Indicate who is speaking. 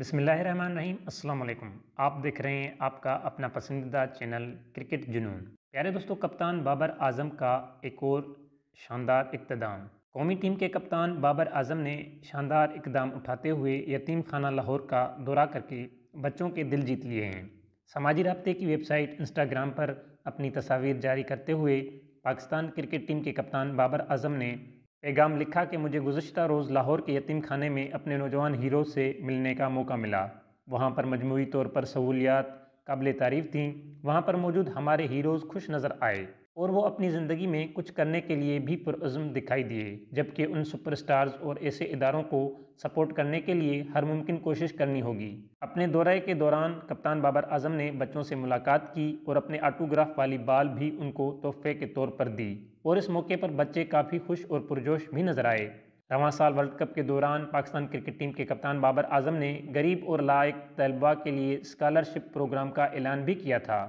Speaker 1: बसमिल्ल अस्सलाम वालेकुम आप देख रहे हैं आपका अपना पसंदीदा चैनल क्रिकेट जुनून प्यारे दोस्तों कप्तान बाबर आजम का एक और शानदार इकतदाम कौमी टीम के कप्तान बाबर आजम ने शानदार इकदाम उठाते हुए यतीम खाना लाहौर का दौरा करके बच्चों के दिल जीत लिए हैं समाजी रबते की वेबसाइट इंस्टाग्राम पर अपनी तस्वीर जारी करते हुए पाकिस्तान क्रिकेट टीम के कप्तान बाबर आजम ने पैगाम लिखा कि मुझे गुज्त रोज़ लाहौर के यतीम खाने में अपने नौजवान हीरो से मिलने का मौका मिला वहाँ पर मजमू तौर पर सहूलियात काबिल तारीफ थी वहाँ पर मौजूद हमारे हीरोज़ खुश नज़र आए और वो अपनी ज़िंदगी में कुछ करने के लिए भी पुरज़म दिखाई दिए जबकि उन सुपरस्टार्स और ऐसे इदारों को सपोर्ट करने के लिए हर मुमकिन कोशिश करनी होगी अपने दौरे के दौरान कप्तान बाबर आजम ने बच्चों से मुलाकात की और अपने आटोग्राफ वाली बाल भी उनको तोहफे के तौर पर दी और इस मौके पर बच्चे काफ़ी खुश और पुरजोश भी नज़र आए रवान साल वर्ल्ड कप के दौरान पाकिस्तान क्रिकेट टीम के कप्तान बाबर आजम ने गरीब और लायक तलबा के लिए स्कॉलरशिप प्रोग्राम का ऐलान भी किया था